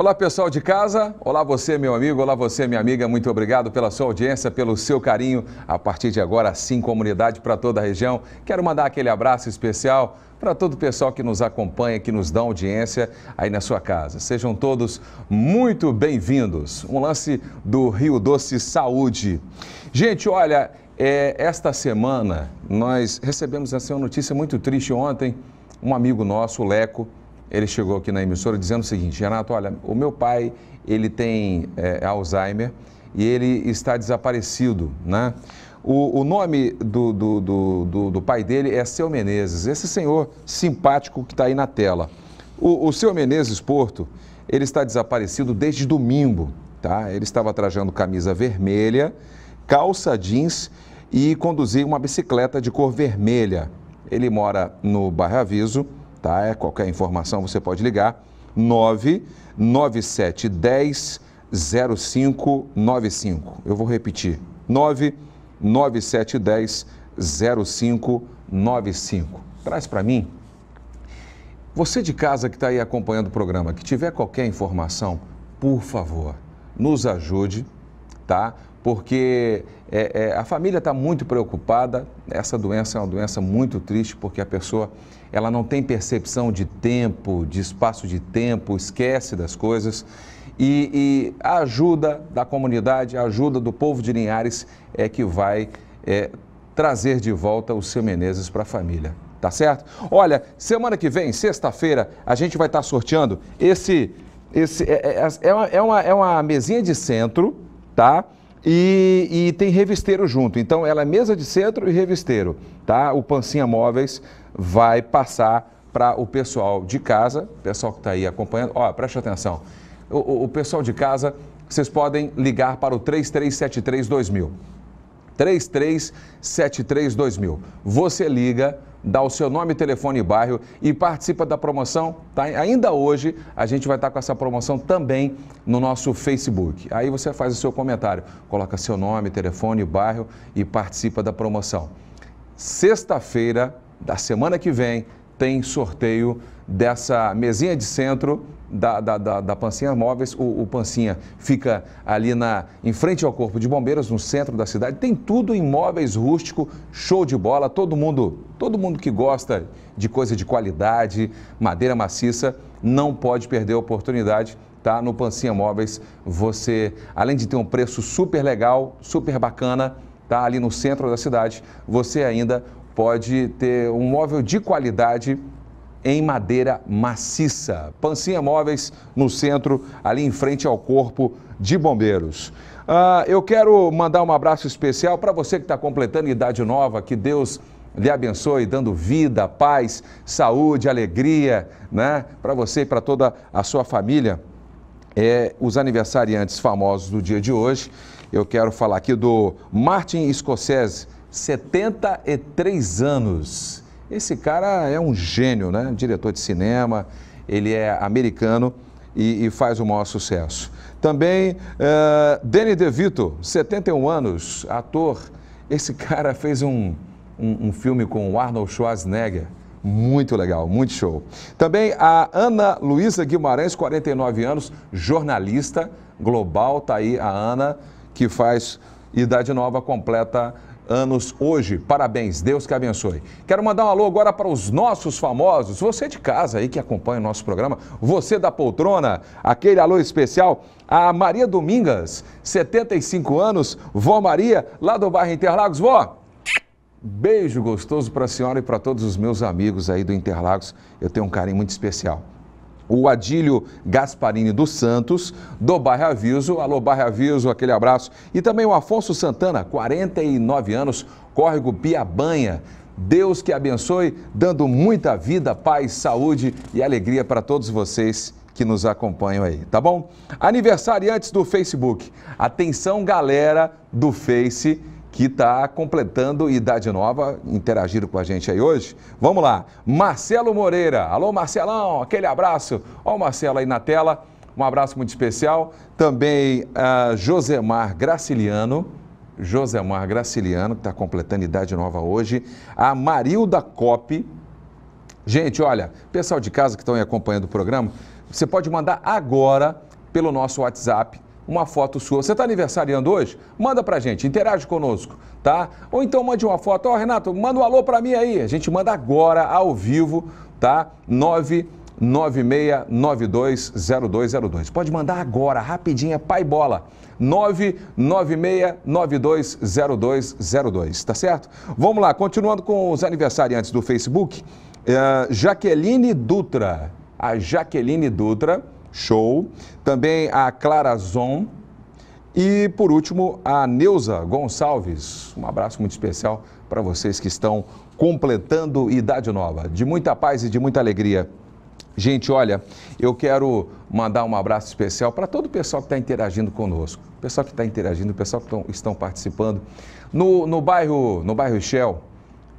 Olá, pessoal de casa. Olá, você, meu amigo. Olá, você, minha amiga. Muito obrigado pela sua audiência, pelo seu carinho. A partir de agora, sim, comunidade para toda a região. Quero mandar aquele abraço especial para todo o pessoal que nos acompanha, que nos dá audiência aí na sua casa. Sejam todos muito bem-vindos. Um lance do Rio Doce Saúde. Gente, olha, é, esta semana nós recebemos assim, uma notícia muito triste ontem. Um amigo nosso, o Leco, ele chegou aqui na emissora dizendo o seguinte, Renato, olha, o meu pai, ele tem é, Alzheimer e ele está desaparecido, né? O, o nome do, do, do, do, pai dele é Seu Menezes, esse senhor simpático que está aí na tela. O, o Seu Menezes Porto, ele está desaparecido desde domingo, tá? Ele estava trajando camisa vermelha, calça jeans e conduzia uma bicicleta de cor vermelha. Ele mora no Barra Aviso, Tá? É, qualquer informação você pode ligar 99710 0595. Eu vou repetir. 99710 0595. Traz para mim. Você de casa que está aí acompanhando o programa, que tiver qualquer informação, por favor, nos ajude, tá? Porque é, é, a família está muito preocupada. Essa doença é uma doença muito triste, porque a pessoa ela não tem percepção de tempo, de espaço de tempo, esquece das coisas. E, e a ajuda da comunidade, a ajuda do povo de Linhares é que vai é, trazer de volta o seu Menezes para a família. Tá certo? Olha, semana que vem, sexta-feira, a gente vai estar tá sorteando esse. esse é, é, é, uma, é, uma, é uma mesinha de centro, tá? E, e, tem revisteiro junto. Então, ela é mesa de centro e revisteiro, tá? O Pancinha Móveis vai passar para o pessoal de casa, pessoal que está aí acompanhando. Ó, preste atenção. O, o, o, pessoal de casa, vocês podem ligar para o 3373 2000. 3373 2000. Você liga dá o seu nome, telefone e bairro e participa da promoção. Tá? Ainda hoje a gente vai estar com essa promoção também no nosso Facebook. Aí você faz o seu comentário, coloca seu nome, telefone, bairro e participa da promoção. Sexta-feira da semana que vem tem sorteio dessa mesinha de centro da, da, da, da Pancinha Móveis, o, o, Pancinha fica ali na, em frente ao Corpo de Bombeiros, no centro da cidade. Tem tudo em móveis rústico, show de bola. Todo mundo, todo mundo que gosta de coisa de qualidade, madeira maciça, não pode perder a oportunidade. Tá? No Pancinha Móveis, você, além de ter um preço super legal, super bacana, tá? ali no centro da cidade, você ainda pode ter um móvel de qualidade em madeira maciça. Pancinha Móveis no centro, ali em frente ao Corpo de Bombeiros. Ah, eu quero mandar um abraço especial para você que está completando idade nova, que Deus lhe abençoe, dando vida, paz, saúde, alegria, né? Para você e para toda a sua família. É, os aniversariantes famosos do dia de hoje, eu quero falar aqui do Martin Scorsese, 73 anos. Esse cara é um gênio, né? Diretor de cinema, ele é americano e, e faz o maior sucesso. Também uh, Danny DeVito, 71 anos, ator. Esse cara fez um, um, um filme com Arnold Schwarzenegger. Muito legal, muito show. Também a Ana Luísa Guimarães, 49 anos, jornalista global, tá aí a Ana, que faz Idade Nova completa anos hoje. Parabéns, Deus que abençoe. Quero mandar um alô agora para os nossos famosos. Você de casa aí que acompanha o nosso programa, você da poltrona, aquele alô especial a Maria Domingas, 75 anos, vó Maria, lá do bairro Interlagos. Vó, Beijo gostoso para a senhora e para todos os meus amigos aí do Interlagos. Eu tenho um carinho muito especial o Adílio Gasparini dos Santos, do Bairro Aviso. Alô, Bairro Aviso, aquele abraço. E também o Afonso Santana, 49 anos, córrego Banha, Deus que abençoe, dando muita vida, paz, saúde e alegria para todos vocês que nos acompanham aí, tá bom? Aniversariantes do Facebook. Atenção, galera do Face que está completando idade nova, interagindo com a gente aí hoje. Vamos lá, Marcelo Moreira. Alô, Marcelão, aquele abraço. Olha o Marcelo aí na tela. Um abraço muito especial. Também a ah, Josemar Graciliano. Josemar Graciliano, que está completando idade nova hoje. A Marilda Coppe. Gente, olha, pessoal de casa que estão acompanhando o programa, você pode mandar agora pelo nosso WhatsApp uma foto sua. Você está aniversariando hoje? Manda para gente, interage conosco, tá? Ou então mande uma foto. Ó, oh, Renato, manda um alô para mim aí. A gente manda agora, ao vivo, tá? 996920202. Pode mandar agora, rapidinho, é pai bola. 996920202, tá certo? Vamos lá, continuando com os aniversariantes do Facebook. É, Jaqueline Dutra. A Jaqueline Dutra Show. Também a Clara Zon. E, por último, a Neuza Gonçalves. Um abraço muito especial para vocês que estão completando Idade Nova. De muita paz e de muita alegria. Gente, olha, eu quero mandar um abraço especial para todo o pessoal que está interagindo conosco, o pessoal que está interagindo, o pessoal que tão, estão participando. No, no, bairro no bairro Shell,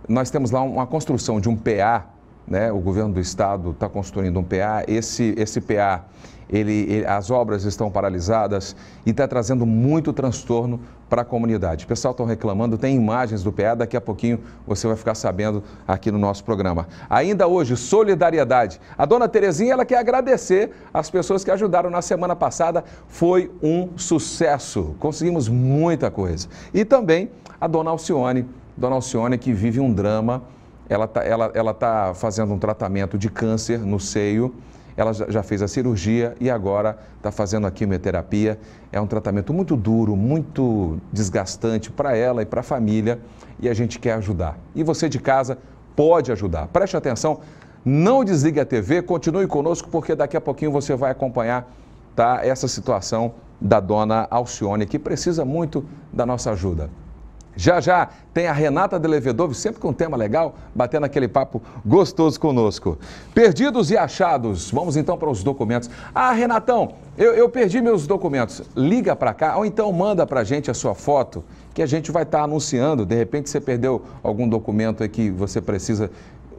nós temos lá uma construção de um PA né? o governo do estado está construindo um PA, esse, esse PA, ele, ele as obras estão paralisadas e está trazendo muito transtorno para a comunidade. O pessoal está reclamando, tem imagens do PA, daqui a pouquinho você vai ficar sabendo aqui no nosso programa. Ainda hoje, solidariedade. A dona Terezinha, ela quer agradecer as pessoas que ajudaram na semana passada, foi um sucesso, conseguimos muita coisa. E também a dona Alcione, dona Alcione que vive um drama ela está ela, ela tá fazendo um tratamento de câncer no seio, ela já fez a cirurgia e agora está fazendo a quimioterapia. É um tratamento muito duro, muito desgastante para ela e para a família e a gente quer ajudar. E você de casa pode ajudar. Preste atenção, não desligue a TV, continue conosco porque daqui a pouquinho você vai acompanhar tá, essa situação da dona Alcione que precisa muito da nossa ajuda. Já já tem a Renata Delevedove, sempre com um tema legal, batendo aquele papo gostoso conosco. Perdidos e achados. Vamos então para os documentos. Ah, Renatão, eu, eu perdi meus documentos. Liga para cá ou então manda para a gente a sua foto que a gente vai estar tá anunciando. De repente você perdeu algum documento aí que você precisa,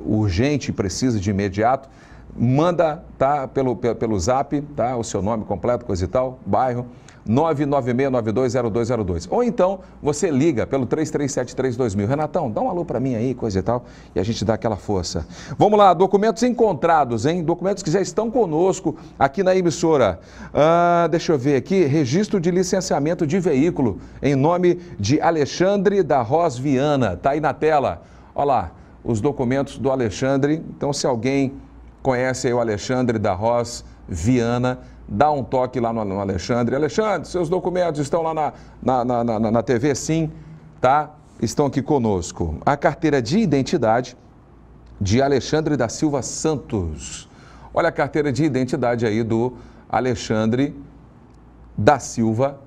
urgente, precisa de imediato manda tá pelo, pelo zap, tá? O seu nome completo, coisa e tal, bairro. 996920202. Ou então você liga pelo 33732000. Renatão, dá um alô para mim aí, coisa e tal, e a gente dá aquela força. Vamos lá, documentos encontrados, hein? Documentos que já estão conosco aqui na emissora. Ah, deixa eu ver aqui, registro de licenciamento de veículo em nome de Alexandre da Ros Viana. Tá aí na tela. Olha lá, os documentos do Alexandre. Então se alguém conhece o Alexandre da Ros Viana, dá um toque lá no, no Alexandre. Alexandre, seus documentos estão lá na, na, na, na, na TV, sim, tá? Estão aqui conosco. A carteira de identidade de Alexandre da Silva Santos. Olha a carteira de identidade aí do Alexandre da Silva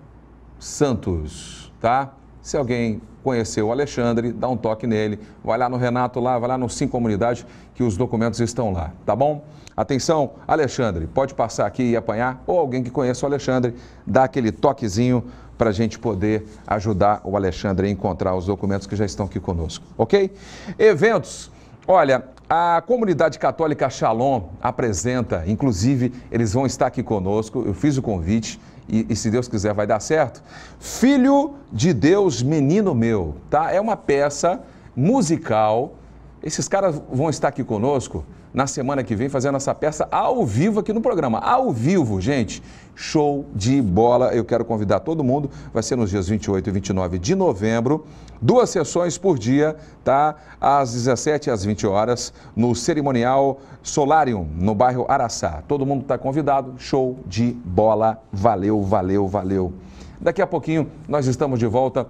Santos, tá? Se alguém conheceu o Alexandre, dá um toque nele, vai lá no Renato lá, vai lá no Sim Comunidade, que os documentos estão lá, tá bom? Atenção, Alexandre, pode passar aqui e apanhar, ou alguém que conheça o Alexandre, dá aquele toquezinho para a gente poder ajudar o Alexandre a encontrar os documentos que já estão aqui conosco, ok? Eventos. Olha, a comunidade católica Shalom apresenta, inclusive, eles vão estar aqui conosco. Eu fiz o convite, e, e, se Deus quiser vai dar certo. Filho de Deus, menino meu, tá? É uma peça musical. Esses caras vão estar aqui conosco na semana que vem fazendo essa peça ao vivo aqui no programa. Ao vivo, gente. Show de bola. Eu quero convidar todo mundo. Vai ser nos dias 28 e 29 de novembro. Duas sessões por dia, tá? Às 17 às 20 horas, no cerimonial Solarium, no bairro Araçá. Todo mundo está convidado. Show de bola. Valeu, valeu, valeu. Daqui a pouquinho nós estamos de volta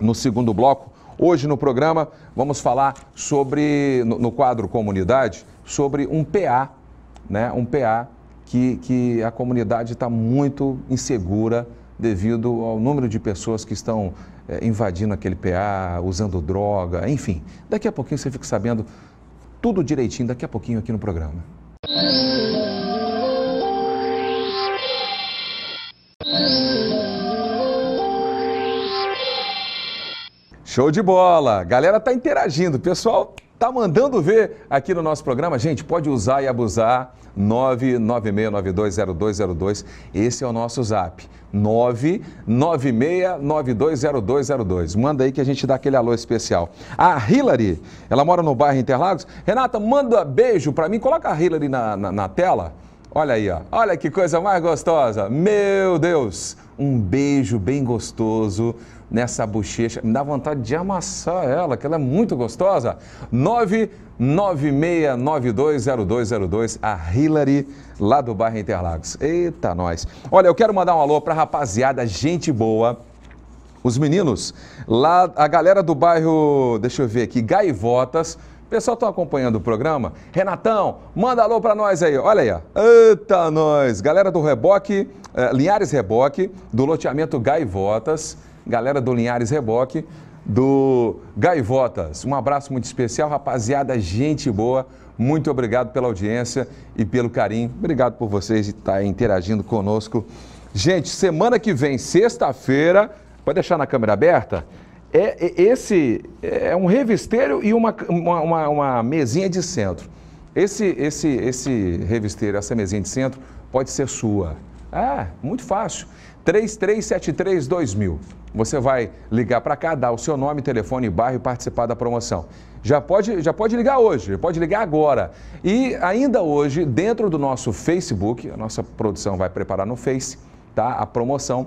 no segundo bloco. Hoje no programa vamos falar sobre, no, no quadro Comunidade, sobre um PA, né, um PA que, que a comunidade está muito insegura devido ao número de pessoas que estão é, invadindo aquele PA, usando droga, enfim. Daqui a pouquinho você fica sabendo tudo direitinho, daqui a pouquinho aqui no programa. Show de bola! galera tá interagindo, pessoal Tá mandando ver aqui no nosso programa? Gente, pode usar e abusar. 996920202. Esse é o nosso zap. 996920202. Manda aí que a gente dá aquele alô especial. A Hillary, ela mora no bairro Interlagos. Renata, manda beijo para mim. Coloca a Hillary na, na, na tela. Olha aí, ó. olha que coisa mais gostosa. Meu Deus, um beijo bem gostoso nessa bochecha. Me dá vontade de amassar ela, que ela é muito gostosa. 996920202, a Hillary, lá do bairro Interlagos. Eita, nós. Olha, eu quero mandar um alô para rapaziada, gente boa. Os meninos, lá a galera do bairro, deixa eu ver aqui, Gaivotas, pessoal estão acompanhando o programa? Renatão, manda alô para nós aí. Olha aí, ó. Eita, nós! Galera do Reboque, eh, Linhares Reboque, do loteamento Gaivotas, galera do Linhares Reboque, do Gaivotas. Um abraço muito especial, rapaziada, gente boa. Muito obrigado pela audiência e pelo carinho. Obrigado por vocês estarem interagindo conosco. Gente, semana que vem, sexta-feira, pode deixar na câmera aberta? É, é, esse é um revisteiro e uma, uma, uma mesinha de centro. Esse, esse, esse revisteiro, essa mesinha de centro, pode ser sua. Ah, muito fácil. 3373 2000. Você vai ligar para cá, dar o seu nome, telefone e bairro e participar da promoção. Já pode, já pode ligar hoje, pode ligar agora. E ainda hoje, dentro do nosso Facebook, a nossa produção vai preparar no Face, tá? A promoção.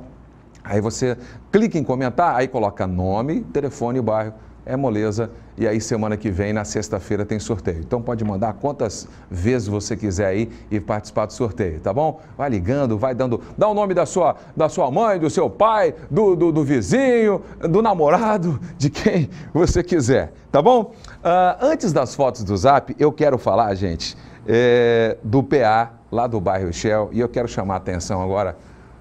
Aí você clica em comentar, aí coloca nome, telefone e bairro é moleza. E aí, semana que vem, na sexta-feira, tem sorteio. Então, pode mandar quantas vezes você quiser aí e participar do sorteio, tá bom? Vai ligando, vai dando. Dá o nome da sua, da sua mãe, do seu pai, do, do, do vizinho, do namorado, de quem você quiser, tá bom? Uh, antes das fotos do zap, eu quero falar, gente, é, do PA lá do bairro Shell. E eu quero chamar a atenção agora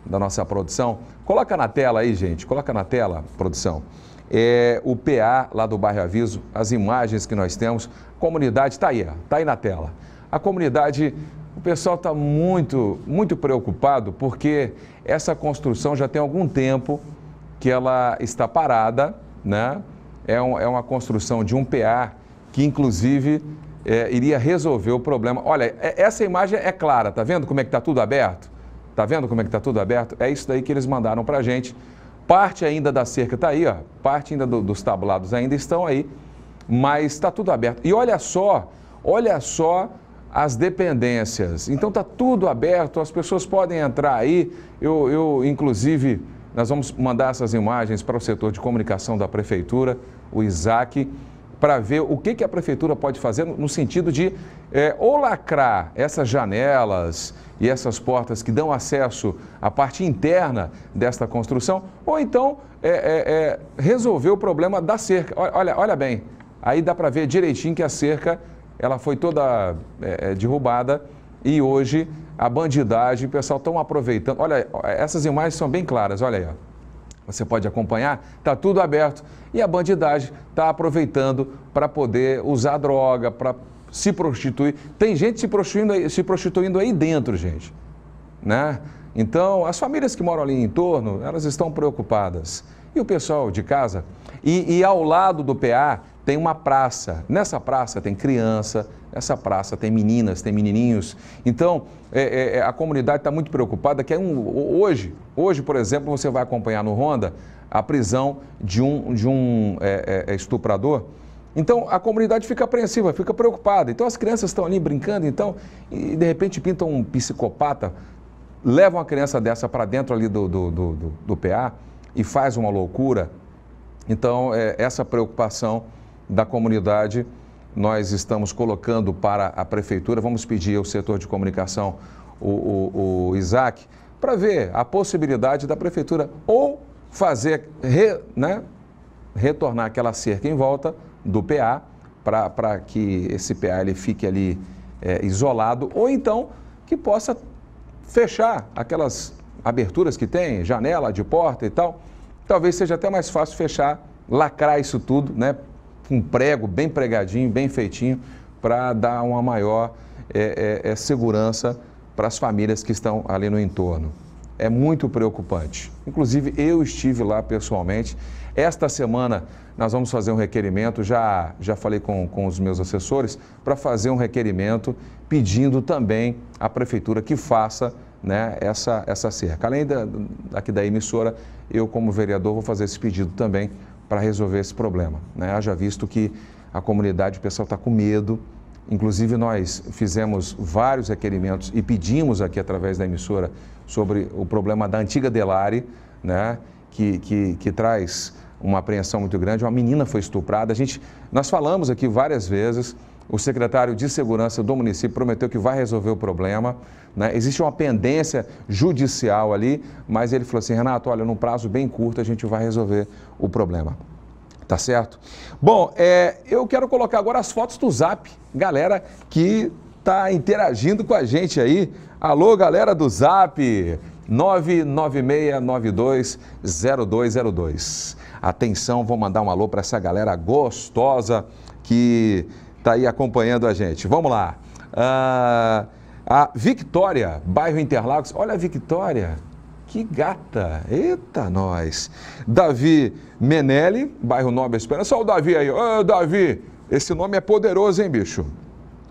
da nossa produção. Coloca na tela aí, gente, coloca na tela, produção é o PA lá do bairro Aviso, as imagens que nós temos, a comunidade está aí, está aí na tela. A comunidade, o pessoal está muito, muito preocupado porque essa construção já tem algum tempo que ela está parada, né? É, um, é uma construção de um PA que inclusive é, iria resolver o problema. Olha, é, essa imagem é clara, tá vendo como é que está tudo aberto? Tá vendo como é que está tudo aberto? É isso daí que eles mandaram para a gente. Parte ainda da cerca está aí, ó, parte ainda do, dos tablados ainda estão aí, mas está tudo aberto. E olha só, olha só as dependências. Então está tudo aberto, as pessoas podem entrar aí. Eu, eu inclusive, nós vamos mandar essas imagens para o setor de comunicação da prefeitura, o Isaac, para ver o que, que a prefeitura pode fazer no sentido de é, ou lacrar essas janelas, e essas portas que dão acesso à parte interna desta construção, ou então é, é, é, resolver o problema da cerca. Olha, olha bem, aí dá para ver direitinho que a cerca ela foi toda é, é, derrubada e hoje a bandidagem, o pessoal estão aproveitando. Olha, essas imagens são bem claras, olha aí. Ó. Você pode acompanhar, está tudo aberto. E a bandidagem está aproveitando para poder usar droga, para se prostituir. Tem gente se prostituindo, se prostituindo aí dentro, gente. Né? Então, as famílias que moram ali em torno, elas estão preocupadas. E o pessoal de casa? E, e ao lado do PA tem uma praça. Nessa praça tem criança, nessa praça tem meninas, tem menininhos. Então, é, é, é a comunidade está muito preocupada. Que é um, hoje, hoje, por exemplo, você vai acompanhar no Ronda a prisão de um, de um é, é, é estuprador então a comunidade fica apreensiva, fica preocupada. Então as crianças estão ali brincando, então, e de repente pintam um psicopata, levam a criança dessa para dentro ali do, do, do, do, do PA e faz uma loucura. Então, é, essa preocupação da comunidade nós estamos colocando para a prefeitura. Vamos pedir ao setor de comunicação, o, o, o Isaac, para ver a possibilidade da prefeitura ou fazer, re, né, retornar aquela cerca em volta do PA para que esse PA ele fique ali é, isolado ou então que possa fechar aquelas aberturas que tem, janela de porta e tal. Talvez seja até mais fácil fechar, lacrar isso tudo, né? Com um prego bem pregadinho, bem feitinho, para dar uma maior é, é, é segurança para as famílias que estão ali no entorno é muito preocupante. Inclusive, eu estive lá pessoalmente. Esta semana nós vamos fazer um requerimento, já, já falei com, com os meus assessores, para fazer um requerimento pedindo também à prefeitura que faça né, essa, essa cerca. Além da, aqui da emissora, eu como vereador vou fazer esse pedido também para resolver esse problema. Né? Haja visto que a comunidade, o pessoal está com medo, inclusive nós fizemos vários requerimentos e pedimos aqui através da emissora sobre o problema da antiga Delari, né, que, que, que traz uma apreensão muito grande. Uma menina foi estuprada. A gente, nós falamos aqui várias vezes. O secretário de Segurança do município prometeu que vai resolver o problema. Né? Existe uma pendência judicial ali, mas ele falou assim: Renato, olha, num prazo bem curto a gente vai resolver o problema. Tá certo? Bom, é, eu quero colocar agora as fotos do zap, galera que está interagindo com a gente aí. Alô, galera do Zap 996920202. Atenção, vou mandar um alô para essa galera gostosa que está aí acompanhando a gente. Vamos lá. Ah, a Victória, bairro Interlagos. Olha a Victória. Que gata! Eita, nós! Davi Menelli, bairro Nova Esperança. Olha o Davi aí. Ô, Davi, esse nome é poderoso, hein, bicho?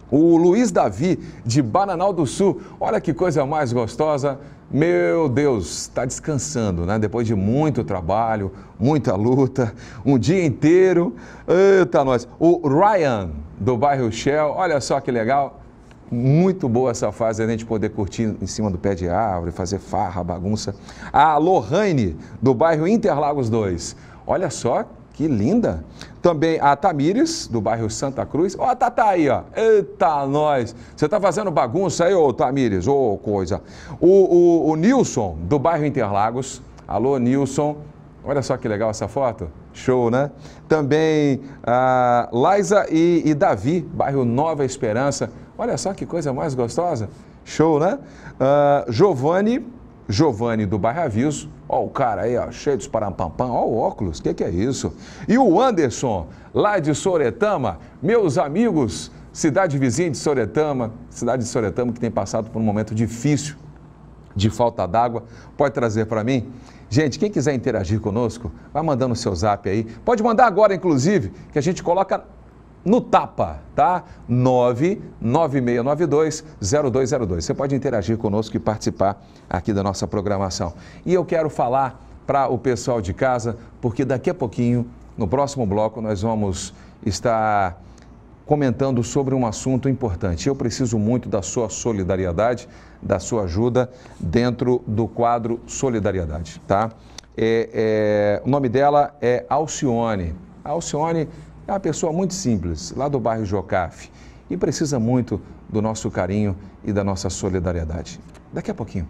O Luiz Davi, de Bananal do Sul, olha que coisa mais gostosa. Meu Deus, está descansando, né? Depois de muito trabalho, muita luta, um dia inteiro. Eita, nós. O Ryan, do bairro Shell, olha só que legal. Muito boa essa fase a né? gente poder curtir em cima do pé de árvore, fazer farra, bagunça. A Lohane, do bairro Interlagos 2. Olha só que linda! Também a Tamires, do bairro Santa Cruz. Ó, a Tata aí, ó. Eita, nós! Você tá fazendo bagunça aí, ô Tamires, ô coisa. O, o, o Nilson, do bairro Interlagos. Alô, Nilson. Olha só que legal essa foto. Show, né? Também a Liza e, e Davi, bairro Nova Esperança. Olha só que coisa mais gostosa. Show, né? Uh, Giovanni Giovanni do Bairro Aviso, ó o cara aí, ó, cheio de parampampam, ó o óculos, o que, que é isso? E o Anderson, lá de Soretama, meus amigos, cidade vizinha de Soretama, cidade de Soretama que tem passado por um momento difícil de falta d'água, pode trazer para mim? Gente, quem quiser interagir conosco, vai mandando o seu zap aí. Pode mandar agora, inclusive, que a gente coloca no tapa, tá? 996920202. Você pode interagir conosco e participar aqui da nossa programação. E eu quero falar para o pessoal de casa, porque daqui a pouquinho, no próximo bloco, nós vamos estar comentando sobre um assunto importante. Eu preciso muito da sua solidariedade, da sua ajuda dentro do quadro Solidariedade, tá? É, é, o nome dela é Alcione. Alcione é uma pessoa muito simples, lá do bairro Jocafe, e precisa muito do nosso carinho e da nossa solidariedade. Daqui a pouquinho.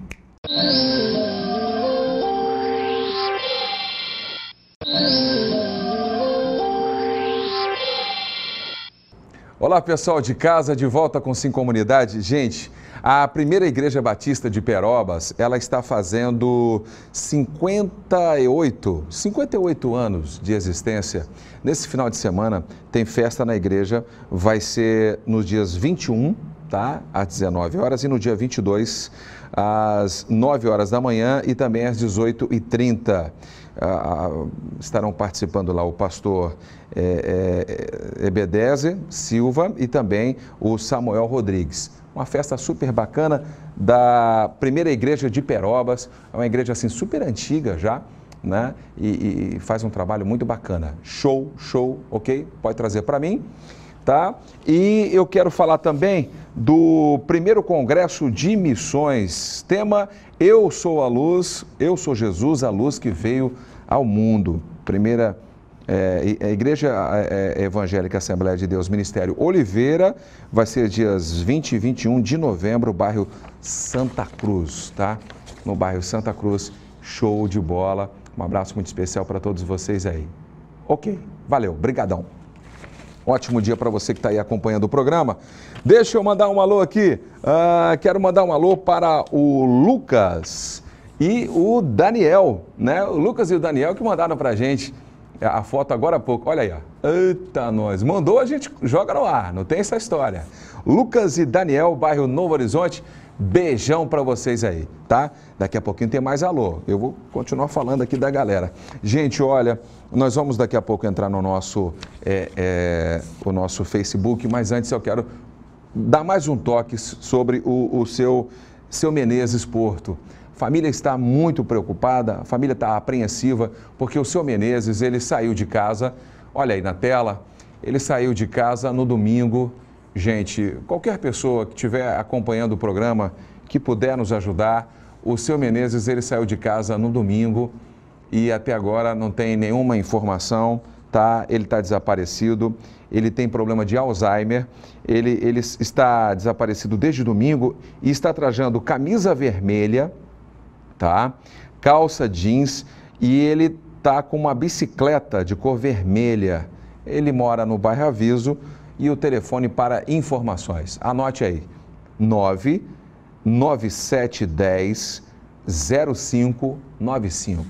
Olá pessoal de casa, de volta com Sim Comunidade. Gente, a primeira igreja batista de Perobas, ela está fazendo 58, 58 anos de existência. Nesse final de semana tem festa na igreja, vai ser nos dias 21, tá? Às 19 horas e no dia 22 às 9 horas da manhã e também às 18h30. Ah, ah, estarão participando lá o pastor é, eh, é, eh, eh, Ebedeze Silva e também o Samuel Rodrigues uma festa super bacana da primeira igreja de Perobas, é uma igreja assim super antiga já, né? E, e faz um trabalho muito bacana. Show, show, ok? Pode trazer para mim. Tá? E eu quero falar também do primeiro congresso de missões, tema Eu sou a luz, eu sou Jesus, a luz que veio ao mundo. Primeira é, a Igreja é, é, Evangélica Assembleia de Deus, Ministério Oliveira, vai ser dias 20 e 21 de novembro, bairro Santa Cruz, tá? No bairro Santa Cruz, show de bola. Um abraço muito especial para todos vocês aí. Ok, valeu, brigadão. Ótimo dia para você que está aí acompanhando o programa. Deixa eu mandar um alô aqui. Uh, quero mandar um alô para o Lucas e o Daniel, né? O Lucas e o Daniel que mandaram para gente é, a foto agora há pouco. Olha aí, ó. Eita, nós. Mandou, a gente joga no ar. Não tem essa história. Lucas e Daniel, bairro Novo Horizonte. Beijão para vocês aí, tá? Daqui a pouquinho tem mais alô. Eu vou continuar falando aqui da galera. Gente, olha, nós vamos daqui a pouco entrar no nosso, é, é, o nosso Facebook, mas antes eu quero dar mais um toque sobre o, o seu, seu Menezes Porto família está muito preocupada, a família está apreensiva, porque o seu Menezes, ele saiu de casa, olha aí na tela, ele saiu de casa no domingo. Gente, qualquer pessoa que estiver acompanhando o programa, que puder nos ajudar, o seu Menezes, ele saiu de casa no domingo e até agora não tem nenhuma informação, tá? Ele está desaparecido, ele tem problema de Alzheimer, ele, ele está desaparecido desde domingo e está trajando camisa vermelha, tá? Calça jeans e ele tá com uma bicicleta de cor vermelha. Ele mora no bairro Aviso e o telefone para informações. Anote aí: 99710 0595.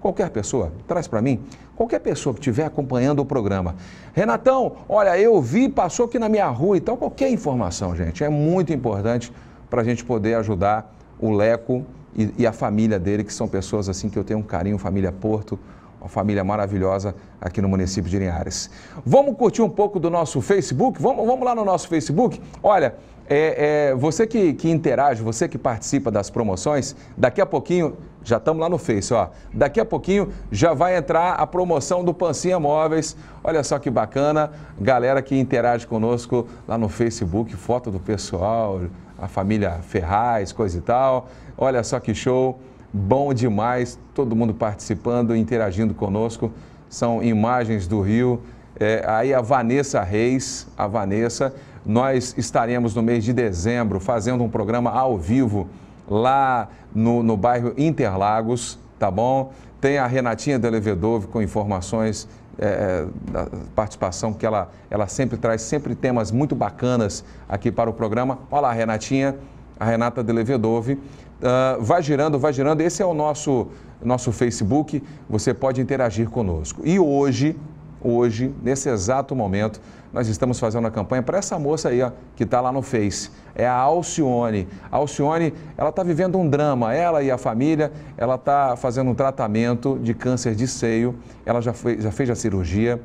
Qualquer pessoa, traz para mim. Qualquer pessoa que estiver acompanhando o programa. Renatão, olha, eu vi, passou aqui na minha rua e tal. Qualquer informação, gente, é muito importante para a gente poder ajudar o Leco e, e, a família dele, que são pessoas assim que eu tenho um carinho, família Porto, uma família maravilhosa aqui no município de Linhares. Vamos curtir um pouco do nosso Facebook? Vamos, vamos lá no nosso Facebook? Olha, é, é, você que, que, interage, você que participa das promoções, daqui a pouquinho, já estamos lá no Face, ó. Daqui a pouquinho já vai entrar a promoção do Pancinha Móveis. Olha só que bacana, galera que interage conosco lá no Facebook, foto do pessoal, a família Ferraz, coisa e tal. Olha só que show, bom demais, todo mundo participando, interagindo conosco. São imagens do Rio. É, aí a Vanessa Reis, a Vanessa, nós estaremos no mês de dezembro fazendo um programa ao vivo lá no, no bairro Interlagos, tá bom? Tem a Renatinha Delevedove com informações é, é, da participação que ela, ela sempre traz, sempre temas muito bacanas aqui para o programa. Olha lá, Renatinha, a Renata Delevedove. Uh, ah, vai girando, vai girando. Esse é o nosso, nosso Facebook, você pode interagir conosco. E hoje, hoje, nesse exato momento, nós estamos fazendo a campanha para essa moça aí ó, que está lá no Face é a Alcione. A Alcione, ela está vivendo um drama, ela e a família, ela está fazendo um tratamento de câncer de seio, ela já, foi, já fez a cirurgia,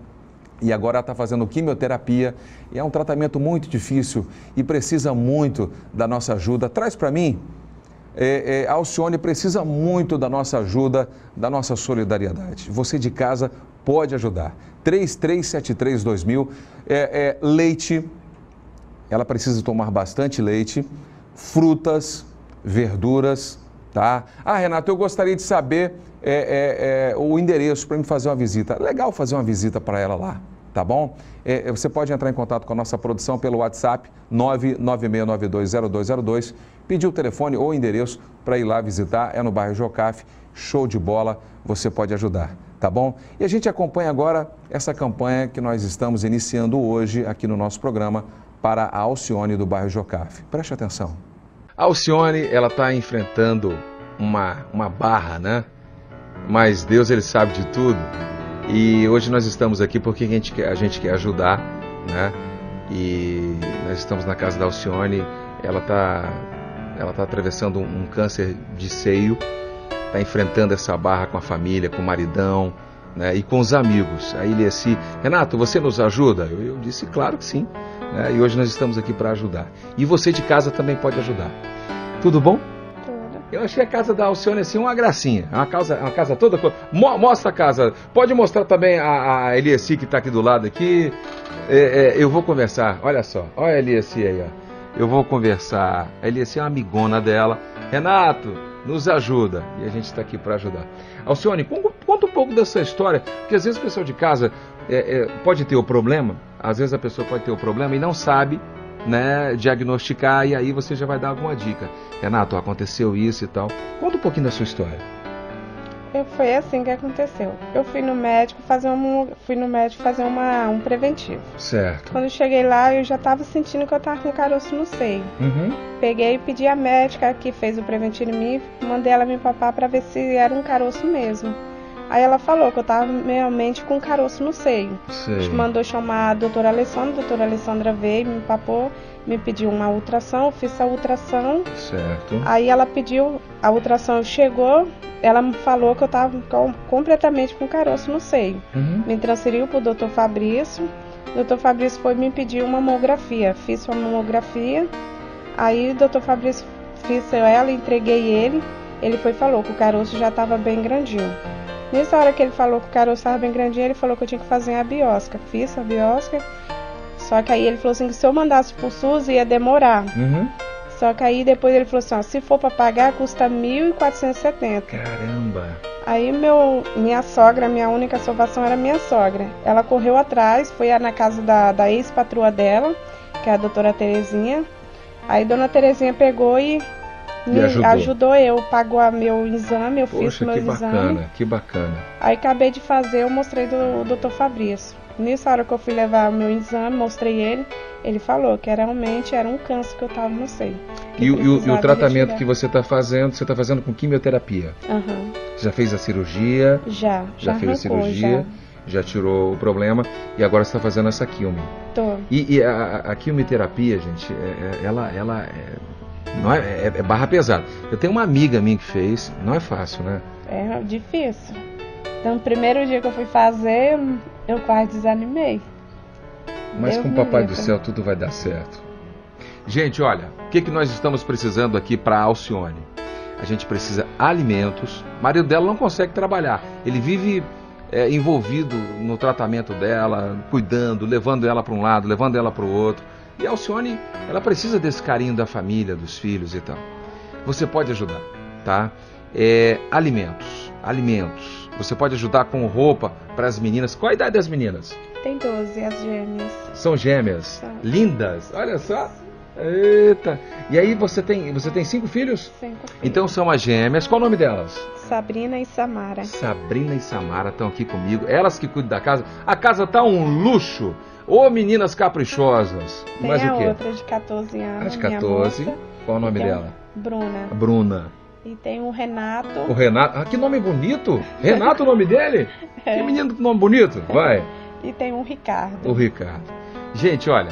e agora está fazendo quimioterapia. E é um tratamento muito difícil e precisa muito da nossa ajuda. Traz para mim. É, é, Alcione precisa muito da nossa ajuda, da nossa solidariedade. Você de casa pode ajudar. 33732000, é, é, leite ela precisa tomar bastante leite, frutas, verduras, tá? Ah, Renato, eu gostaria de saber é, é, é, o endereço para me fazer uma visita. Legal fazer uma visita para ela lá, tá bom? É, é, você pode entrar em contato com a nossa produção pelo WhatsApp 996920202, pedir o telefone ou o endereço para ir lá visitar, é no bairro Jocaf, show de bola, você pode ajudar, tá bom? E a gente acompanha agora essa campanha que nós estamos iniciando hoje aqui no nosso programa, para a Alcione do bairro Jocafe. Preste atenção. A Alcione, ela está enfrentando uma, uma barra, né? Mas Deus, ele sabe de tudo. E hoje nós estamos aqui porque a gente quer, a gente quer ajudar, né? E nós estamos na casa da Alcione. Ela está ela tá atravessando um, um câncer de seio, está enfrentando essa barra com a família, com o maridão, né, e com os amigos. Aí ele disse: Renato, você nos ajuda? Eu, eu disse: Claro que sim. Né, e hoje nós estamos aqui para ajudar. E você de casa também pode ajudar. Tudo bom? eu Eu achei a casa da Alcione assim uma gracinha. É uma casa, é uma casa toda. Mo mostra a casa. Pode mostrar também a, a Eliassi que está aqui do lado aqui. É, é, eu vou conversar. Olha só. Olha a Eliassi aí, ó. Eu vou conversar. A Eliassi é uma amigona dela. Renato, nos ajuda. E a gente está aqui para ajudar. Alcione, conta um pouco dessa história, porque às vezes o pessoal de casa é, é, pode ter o problema, às vezes a pessoa pode ter o problema e não sabe né, diagnosticar, e aí você já vai dar alguma dica. Renato, aconteceu isso e tal. Conta um pouquinho da sua história eu, foi assim que aconteceu. Eu fui no médico fazer um, fui no médico fazer uma, um preventivo. Certo. Quando cheguei lá, eu já estava sentindo que eu estava com caroço no seio. Uhum. Peguei e pedi à médica que fez o preventivo em mim, mandei ela me papar para ver se era um caroço mesmo. Aí ela falou que eu estava realmente com um caroço no seio. Sei. mandou chamar a doutora Alessandra, a doutora Alessandra veio, me papou me pediu uma ultração, eu fiz a ultração. Certo. Aí ela pediu, a ultração, chegou, ela me falou que eu estava com, completamente com caroço no seio. Uhum. Me transferiu para o doutor Fabrício. O doutor Fabrício foi me pedir uma mamografia. Fiz uma mamografia. Aí o doutor Fabrício fiz ela, entreguei ele. Ele foi falou que o caroço já estava bem grandinho. Nessa hora que ele falou que o caroço estava bem grandinho, ele falou que eu tinha que fazer a biósca. Fiz a biósca só que aí ele falou assim que se eu mandasse pro SUS ia demorar. Uhum. Só que aí depois ele falou assim, ó, se for para pagar custa 1.470. Caramba. Aí meu, minha sogra, minha única salvação era minha sogra. Ela correu atrás, foi na casa da, da ex-patroa dela, que é a doutora Terezinha. Aí dona Terezinha pegou e me ajudou. ajudou. eu, pagou meu exame, eu Poxa, fiz meu exame. que bacana, que bacana. Aí acabei de fazer, eu mostrei do, do doutor Fabrício nessa hora que eu fui levar o meu exame, mostrei ele, ele falou que era, realmente era um câncer que eu estava no seio. E, o, e o tratamento que você está fazendo, você está fazendo com quimioterapia? Uhum. Já fez a cirurgia? Já. Já, já arrancou, fez a cirurgia? Já. já. tirou o problema e agora está fazendo essa quimio. Tô. E, e a, a, quimioterapia, gente, é, é, ela, ela é, não é, é, é barra pesada. Eu tenho uma amiga minha que fez, não é fácil, né? É difícil. Então, no primeiro dia que eu fui fazer, eu quase desanimei. Mas Deus com o Papai do Céu tudo vai dar certo. Gente, olha, o que, que nós estamos precisando aqui para Alcione? A gente precisa alimentos. O marido dela não consegue trabalhar. Ele vive é, envolvido no tratamento dela, cuidando, levando ela para um lado, levando ela para o outro. E a Alcione, ela precisa desse carinho da família, dos filhos e tal. Você pode ajudar, tá? É, alimentos, alimentos você pode ajudar com roupa para as meninas. Qual a idade das meninas? Tem 12, as gêmeas. São gêmeas. Lindas. Olha só. Eita. E aí você tem, você tem cinco filhos? Cinco. Filhos. Então são as gêmeas. Qual o nome delas? Sabrina e Samara. Sabrina e Samara estão aqui comigo. Elas que cuidam da casa. A casa tá um luxo. Ô oh, meninas caprichosas. Tem Mas a o quê? outra de 14 anos. A de 14. Qual o nome dela? Bruna. Bruna. E tem o Renato. O Renato. Ah, que nome bonito! Renato o nome dele? É. Que menino com nome bonito! Vai! E tem o Ricardo. O Ricardo. Gente, olha,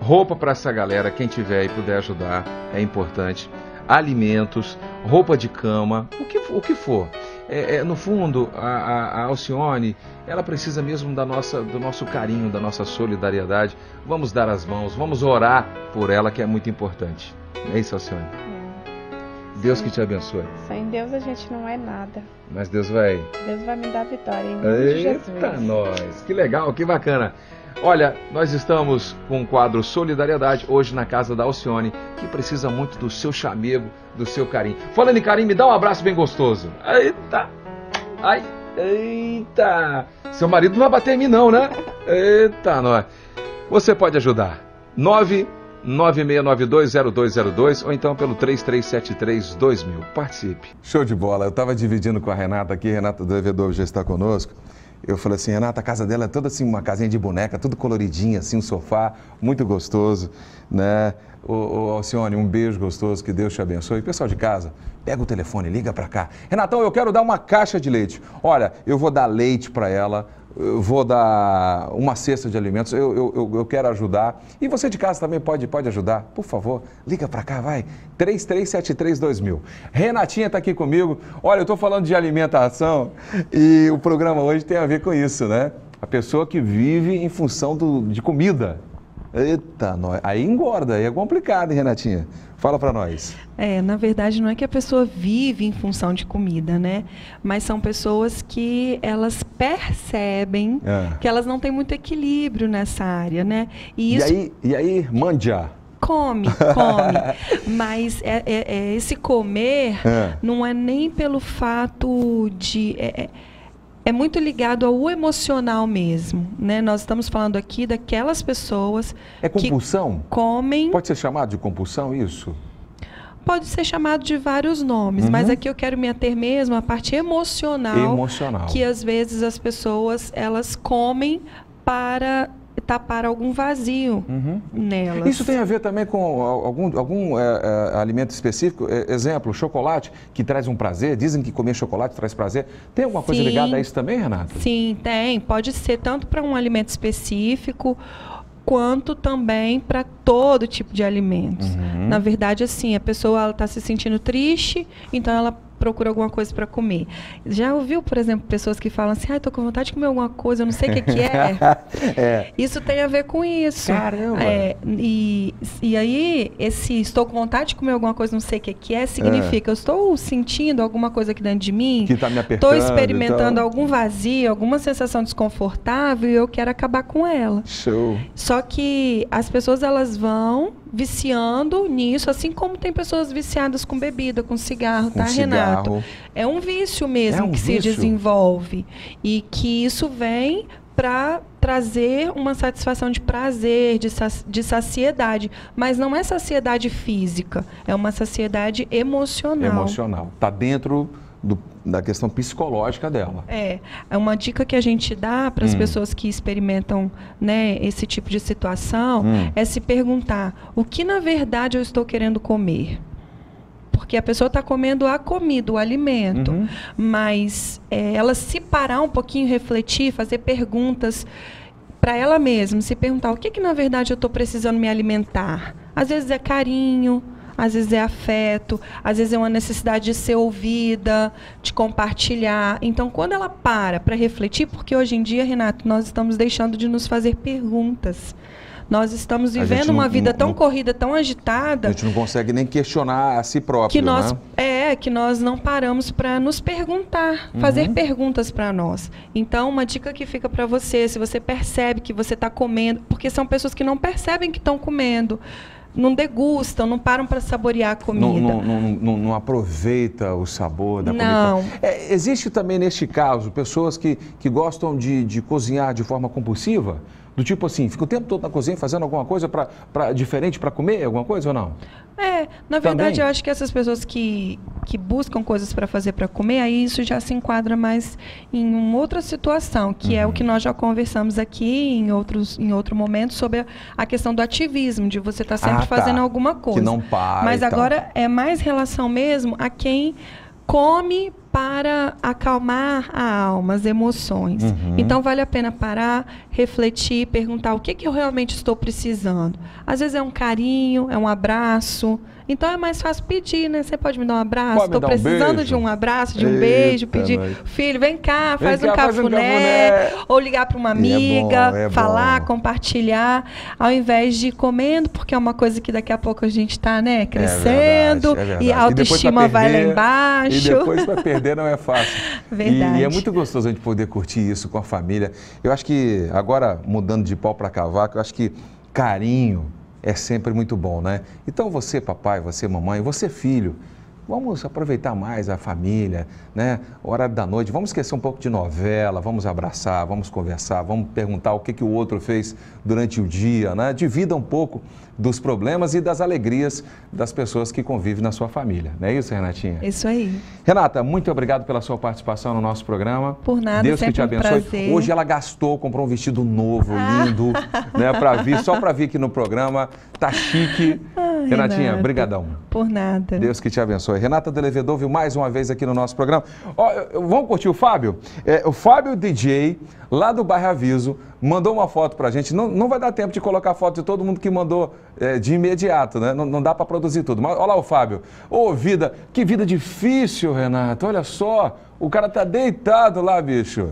roupa para essa galera, quem tiver e puder ajudar, é importante. Alimentos, roupa de cama, o que, o que for. É, é, no fundo, a, a, a, Alcione, ela precisa mesmo da nossa, do nosso carinho, da nossa solidariedade. Vamos dar as mãos, vamos orar por ela, que é muito importante. É isso, Alcione. Deus Sim. que te abençoe. Sem Deus a gente não é nada. Mas Deus vai. Deus vai me dar vitória em nome Eita de Jesus. nós! Que legal, que bacana. Olha, nós estamos com o quadro Solidariedade hoje na casa da Alcione, que precisa muito do seu chamego, do seu carinho. Falando em carinho, me dá um abraço bem gostoso. Eita! Ai, eita! Seu marido não vai bater em mim não, né? Eita, nós. Você pode ajudar. 9 96920202 ou então pelo 3373-2000. Participe. Show de bola. Eu estava dividindo com a Renata aqui, Renata do Devedor já está conosco. Eu falei assim, Renata, a casa dela é toda assim, uma casinha de boneca, tudo coloridinha, assim, um sofá muito gostoso, né? Ô, ô, Alcione, um beijo gostoso, que Deus te abençoe. Pessoal de casa, pega o telefone, liga para cá. Renatão, eu quero dar uma caixa de leite. Olha, eu vou dar leite para ela, eu vou dar uma cesta de alimentos, eu, eu, eu, quero ajudar. E você de casa também pode, pode ajudar. Por favor, liga para cá, vai. 33732000. Renatinha está aqui comigo. Olha, eu estou falando de alimentação e o programa hoje tem a ver com isso, né? A pessoa que vive em função do, de comida. Eita, aí engorda, aí é complicado, hein, Renatinha? Fala para nós. É, na verdade não é que a pessoa vive em função de comida, né? Mas são pessoas que elas percebem é. que elas não têm muito equilíbrio nessa área, né? E, isso... e aí, e aí, mandia come, come. Mas é, é, é, esse comer é. não é nem pelo fato de. É, é, é muito ligado ao emocional mesmo, né? Nós estamos falando aqui daquelas pessoas é compulsão? que comem. Pode ser chamado de compulsão isso? Pode ser chamado de vários nomes, uhum. mas aqui eu quero me ater mesmo à parte emocional, emocional, que às vezes as pessoas elas comem para tapar algum vazio uhum. nelas. Isso tem a ver também com algum, algum é, é, alimento específico? É, exemplo, chocolate, que traz um prazer. Dizem que comer chocolate traz prazer. Tem alguma coisa ligada a isso também, Renata? Sim, tem. Pode ser tanto para um alimento específico quanto também para todo tipo de alimentos. Uhum. Na verdade, assim, a pessoa está se sentindo triste, então ela procura alguma coisa para comer. Já ouviu, por exemplo, pessoas que falam assim: ah, tô com vontade de comer alguma coisa, eu não sei o que, que é. é. Isso tem a ver com isso. Caramba! É, e, e aí, esse estou com vontade de comer alguma coisa, não sei o que, que é, significa é. eu estou sentindo alguma coisa aqui dentro de mim, que tá me apertando, estou experimentando então... algum vazio, alguma sensação desconfortável e eu quero acabar com ela. Show. Só que as pessoas elas vão viciando nisso, assim como tem pessoas viciadas com bebida, com cigarro, com tá, cigarro. Renato? É um vício mesmo é um que vício. se desenvolve e que isso vem para trazer uma satisfação de prazer, de, de saciedade, mas não é saciedade física, é uma saciedade emocional. Emocional, tá dentro do, da questão psicológica dela. É, é uma dica que a gente dá para as hum. pessoas que experimentam né, esse tipo de situação hum. é se perguntar o que na verdade eu estou querendo comer. Porque a pessoa está comendo a comida, o alimento. Uhum. Mas é, ela se parar um pouquinho, refletir, fazer perguntas para ela mesma, se perguntar o que, que na verdade eu estou precisando me alimentar. Às vezes é carinho, às vezes é afeto, às vezes é uma necessidade de ser ouvida, de compartilhar. Então, quando ela para para refletir, porque hoje em dia, Renato, nós estamos deixando de nos fazer perguntas. Nós estamos vivendo não, uma vida tão não, corrida, tão agitada. A gente não consegue nem questionar a si próprio. Que nós, né? É, que nós não paramos para nos perguntar, uhum. fazer perguntas para nós. Então, uma dica que fica para você, se você percebe que você está comendo, porque são pessoas que não percebem que estão comendo não degustam, não param para saborear a comida. Não, não, não, não, aproveita o sabor da não. comida. É, existe também, neste caso, pessoas que, que gostam de, de cozinhar de forma compulsiva? Do tipo assim, fica o tempo todo na cozinha fazendo alguma coisa pra, pra, diferente para comer, alguma coisa ou não? É, na verdade também. eu acho que essas pessoas que, que buscam coisas para fazer para comer, aí isso já se enquadra mais em uma outra situação, que uhum. é o uhum. que nós já conversamos aqui em, outros, em outro momento sobre a, a questão do ativismo, de você estar tá sempre ah, tá. fazendo alguma coisa. Que não para. Mas então. agora é mais relação mesmo a quem come para acalmar a alma, as emoções. Uhum. Então vale a pena parar, refletir, perguntar o que, que eu realmente estou precisando. Às vezes é um carinho, é um abraço, então é mais fácil pedir, né? Você pode me dar um abraço? Estou precisando um de um abraço, de um Eita, beijo, pedir. Filho, vem cá, faz, vem um, cá, cafuné, Ou ligar para uma é amiga, é bom, é falar, bom. compartilhar, ao invés de ir comendo, porque é uma coisa que daqui a pouco a gente está, né, é crescendo. É verdade, verdade. E a autoestima e perder, vai lá embaixo. E depois para perder não é fácil. Verdade. E, e é muito gostoso a gente poder curtir isso com a família. Eu acho que agora, mudando de pau para cavaco, eu acho que carinho, é sempre muito bom, né? Então você, papai, você, mamãe, você, filho, Vamos aproveitar mais a família, né? Hora da noite, vamos esquecer um pouco de novela, vamos abraçar, vamos conversar, vamos perguntar o que, que o outro fez durante o dia, né? Divida um pouco dos problemas e das alegrias das pessoas que convivem na sua família. Não é isso, Renatinha? Isso aí. Renata, muito obrigado pela sua participação no nosso programa. Por nada, Deus que te abençoe. Um Hoje ela gastou, comprou um vestido novo, ah. lindo, ah. né? Para vir, só para vir aqui no programa. Tá chique. Ah Renatinha, brigadão. Por nada. Deus que te abençoe. Renata viu mais uma vez aqui no nosso programa. Ó, vamos curtir o Fábio? É, o Fábio DJ, lá do Bairro Aviso, mandou uma foto pra gente. Não, não vai dar tempo de colocar foto de todo mundo que mandou é, de imediato, né? Não, não dá para produzir tudo. Mas olha lá o Fábio. Ô, oh, vida, que vida difícil, Renato. Olha só, o cara tá deitado lá, bicho.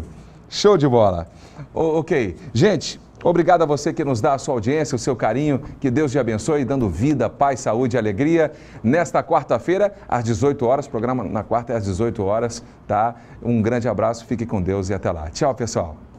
Show de bola. Oh, ok. Gente, Obrigado a você que nos dá a sua audiência, o seu carinho. Que Deus te abençoe, dando vida, paz, saúde e alegria. Nesta quarta-feira, às 18 horas, programa na quarta é às 18 horas, tá? Um grande abraço, fique com Deus e até lá. Tchau, pessoal.